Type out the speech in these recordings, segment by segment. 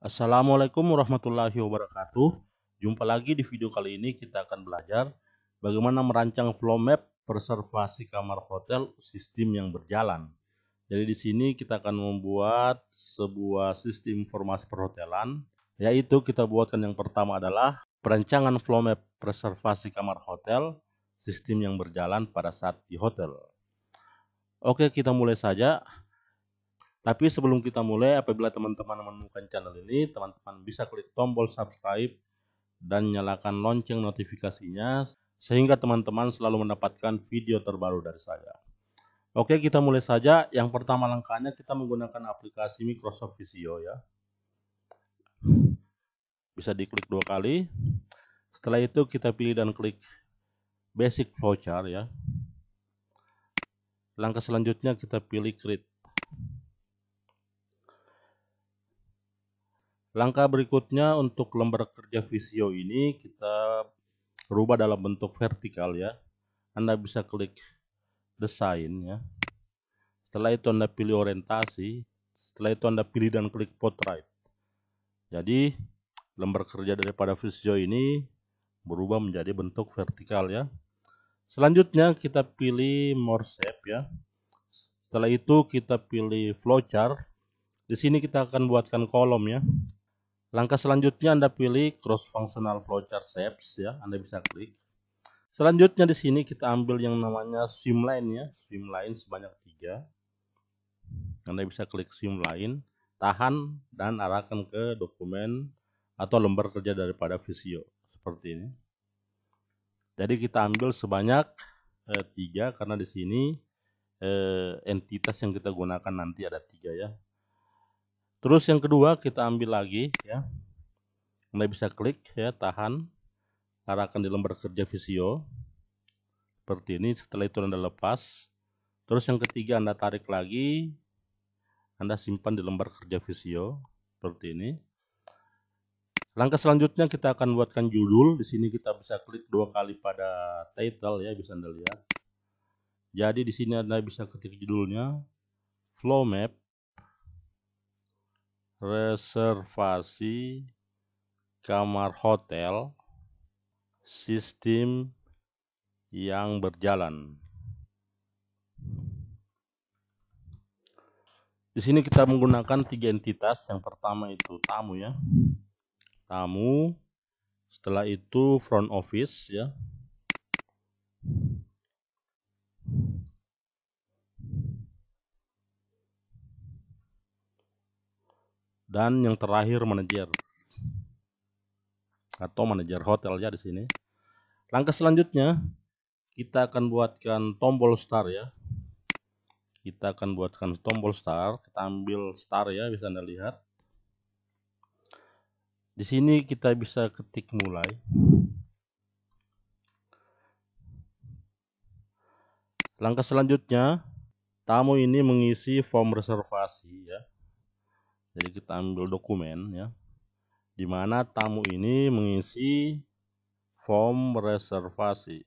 Assalamualaikum warahmatullahi wabarakatuh. Jumpa lagi di video kali ini kita akan belajar bagaimana merancang flow map preservasi kamar hotel sistem yang berjalan. Jadi di sini kita akan membuat sebuah sistem informasi perhotelan yaitu kita buatkan yang pertama adalah perancangan flow map preservasi kamar hotel sistem yang berjalan pada saat di hotel. Oke, kita mulai saja. Tapi sebelum kita mulai, apabila teman-teman menemukan channel ini, teman-teman bisa klik tombol subscribe dan nyalakan lonceng notifikasinya sehingga teman-teman selalu mendapatkan video terbaru dari saya. Oke, kita mulai saja. Yang pertama langkahnya kita menggunakan aplikasi Microsoft Visio ya. Bisa diklik dua kali. Setelah itu kita pilih dan klik basic flowchart ya. Langkah selanjutnya kita pilih create Langkah berikutnya untuk lembar kerja Visio ini kita rubah dalam bentuk vertikal ya. Anda bisa klik desain ya. Setelah itu Anda pilih orientasi, setelah itu Anda pilih dan klik portrait. Jadi lembar kerja daripada Visio ini berubah menjadi bentuk vertikal ya. Selanjutnya kita pilih more shape ya. Setelah itu kita pilih flowchart. Di sini kita akan buatkan kolom ya. Langkah selanjutnya Anda pilih cross functional flowchart shapes ya, Anda bisa klik. Selanjutnya di sini kita ambil yang namanya Streamline ya, Streamline sebanyak 3. Anda bisa klik Streamline, tahan dan arahkan ke dokumen atau lembar kerja daripada Visio seperti ini. Jadi kita ambil sebanyak eh, karena di sini eh, entitas yang kita gunakan nanti ada tiga ya. Terus yang kedua kita ambil lagi ya. Anda bisa klik ya, tahan arahkan di lembar kerja visio. Seperti ini, setelah itu Anda lepas. Terus yang ketiga Anda tarik lagi. Anda simpan di lembar kerja visio seperti ini. Langkah selanjutnya kita akan buatkan judul. Di sini kita bisa klik dua kali pada title ya, bisa Anda lihat. Jadi di sini Anda bisa ketik judulnya flow map reservasi kamar hotel sistem yang berjalan. Di sini kita menggunakan tiga entitas. Yang pertama itu tamu ya. Tamu, setelah itu front office ya. dan yang terakhir manajer atau manajer hotel ya di sini. Langkah selanjutnya kita akan buatkan tombol star ya. Kita akan buatkan tombol star, kita ambil star ya bisa Anda lihat. Di sini kita bisa ketik mulai. Langkah selanjutnya, tamu ini mengisi form reservasi ya. Jadi kita ambil dokumen ya. Di mana tamu ini mengisi form reservasi.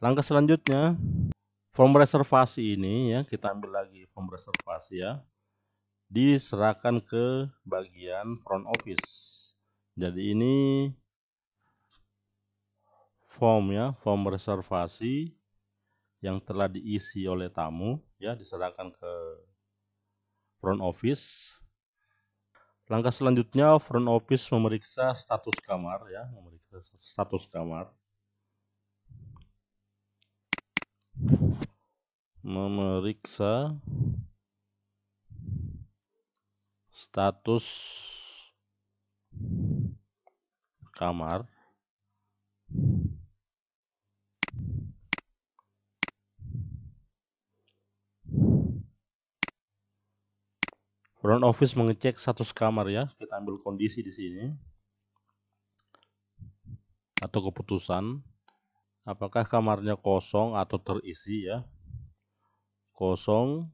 Langkah selanjutnya, form reservasi ini ya, kita ambil lagi form reservasi ya. Diserahkan ke bagian front office. Jadi ini form ya, form reservasi yang telah diisi oleh tamu ya diserahkan ke front office. Langkah selanjutnya front office memeriksa status kamar ya, memeriksa status kamar. Memeriksa status kamar Front office mengecek status kamar ya. Kita ambil kondisi di sini. Atau keputusan apakah kamarnya kosong atau terisi ya. Kosong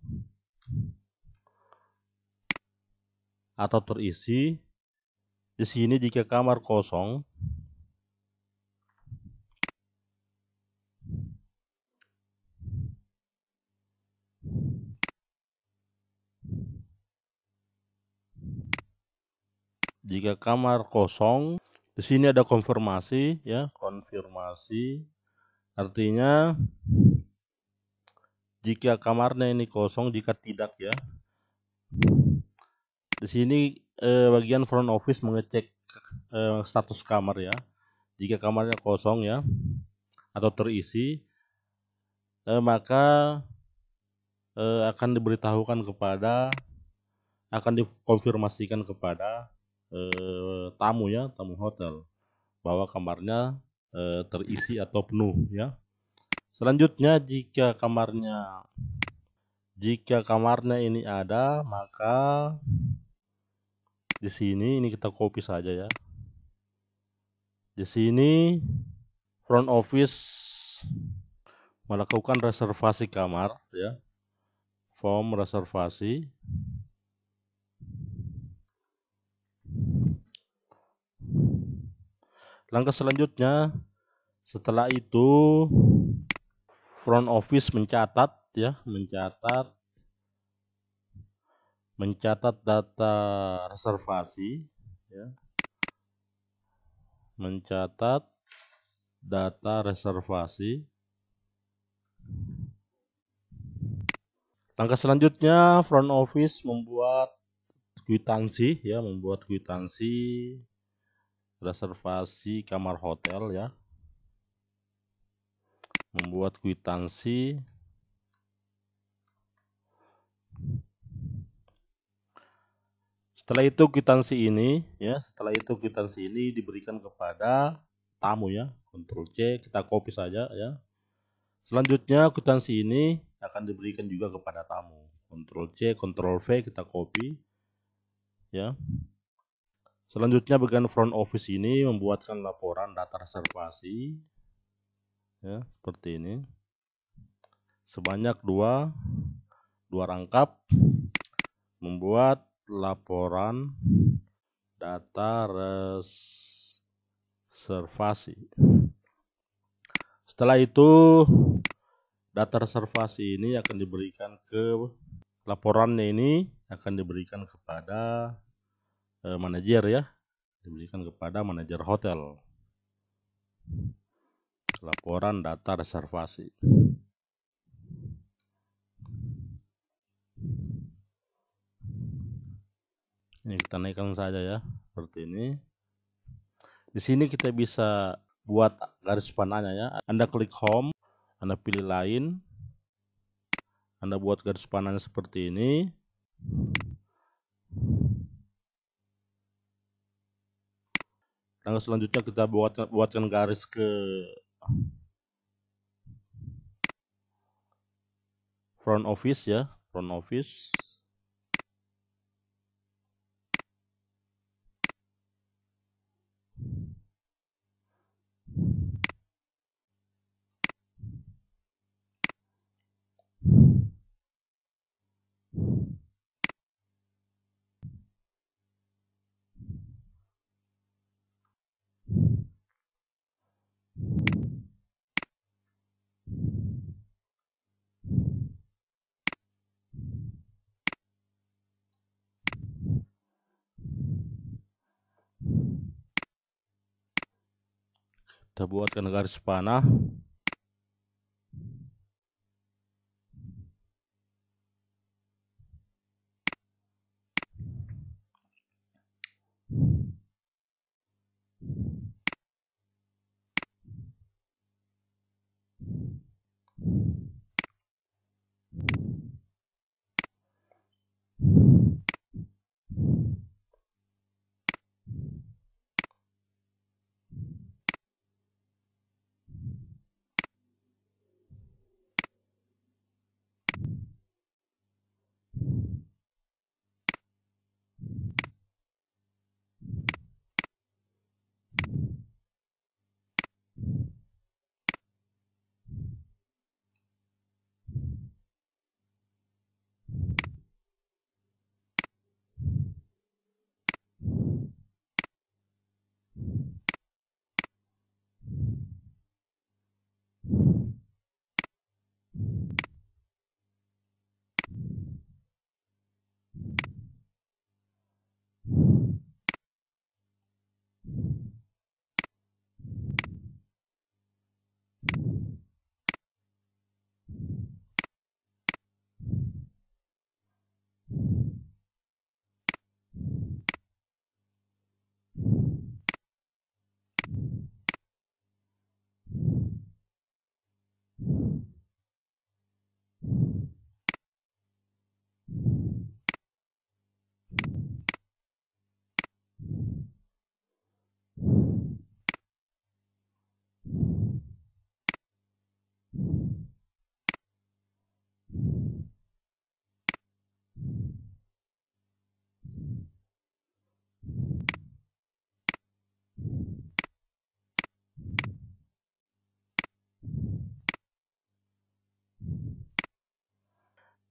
atau terisi. Di sini jika kamar kosong Jika kamar kosong, di sini ada konfirmasi ya, konfirmasi. Artinya jika kamarnya ini kosong, jika tidak ya. Di sini eh, bagian front office mengecek eh, status kamar ya. Jika kamarnya kosong ya atau terisi, eh, maka eh, akan diberitahukan kepada akan dikonfirmasikan kepada eh, tamu ya, tamu hotel bahwa kamarnya eh, terisi atau penuh ya. Selanjutnya jika kamarnya jika kamarnya ini ada maka di sini ini kita copy saja ya. Di sini front office melakukan reservasi kamar ya. Form reservasi Langkah selanjutnya setelah itu front office mencatat ya, mencatat mencatat data reservasi ya. Mencatat data reservasi Langkah selanjutnya front office membuat kuitansi ya, membuat kuitansi reservasi kamar hotel ya membuat kwitansi setelah itu kwitansi ini ya setelah itu kwitansi ini diberikan kepada tamu ya Ctrl C kita copy saja ya selanjutnya kwitansi ini akan diberikan juga kepada tamu Ctrl C Ctrl V kita copy ya Selanjutnya bagian front office ini membuatkan laporan data reservasi ya seperti ini sebanyak dua dua rangkap membuat laporan data reservasi. Setelah itu data reservasi ini akan diberikan ke laporannya ini akan diberikan kepada uh, manajer ya diberikan kepada manajer hotel laporan data reservasi ini kita naikkan saja ya seperti ini di sini kita bisa buat garis panahnya ya Anda klik home Anda pilih lain Anda buat garis panahnya seperti ini Lalu selanjutnya kita buat buatkan garis ke front office ya, front office. Kita buatkan garis panah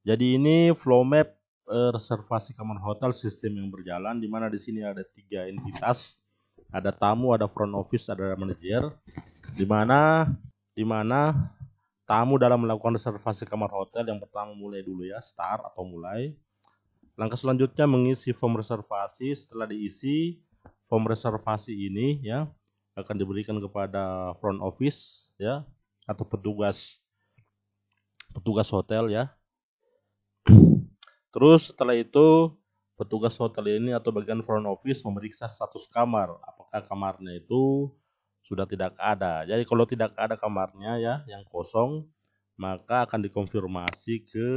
Jadi ini flow map eh, reservasi kamar hotel sistem yang berjalan di mana di sini ada tiga entitas, ada tamu, ada front office, ada manajer. Di mana di mana tamu dalam melakukan reservasi kamar hotel yang pertama mulai dulu ya, start atau mulai. Langkah selanjutnya mengisi form reservasi. Setelah diisi form reservasi ini ya akan diberikan kepada front office ya atau petugas petugas hotel ya Terus setelah itu petugas hotel ini atau bagian front office memeriksa status kamar, apakah kamarnya itu sudah tidak ada. Jadi kalau tidak ada kamarnya ya yang kosong, maka akan dikonfirmasi ke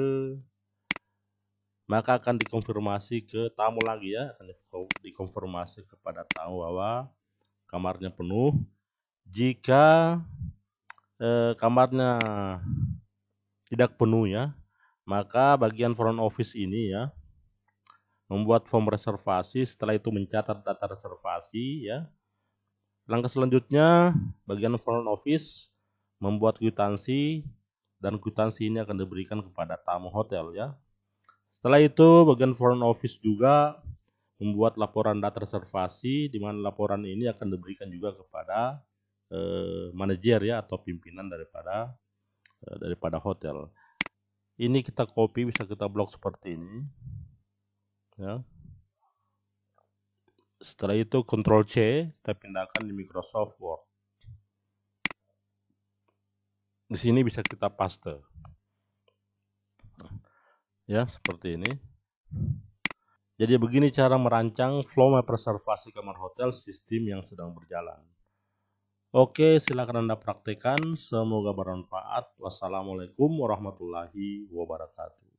maka akan dikonfirmasi ke tamu lagi ya, akan dikonfirmasi kepada tamu bahwa kamarnya penuh. Jika eh, kamarnya tidak penuh ya, maka bagian front office ini ya membuat form reservasi, setelah itu mencatat data reservasi ya. Langkah selanjutnya bagian front office membuat kwitansi dan kwitansi ini akan diberikan kepada tamu hotel ya. Setelah itu bagian front office juga membuat laporan data reservasi di mana laporan ini akan diberikan juga kepada eh, manajer ya atau pimpinan daripada eh, daripada hotel ini kita copy bisa kita blok seperti ini ya setelah itu Ctrl C kita pindahkan di Microsoft Word di sini bisa kita paste ya seperti ini jadi begini cara merancang flow map reservasi kamar hotel sistem yang sedang berjalan Oke, silakan Anda praktekkan. Semoga bermanfaat. Wassalamualaikum warahmatullahi wabarakatuh.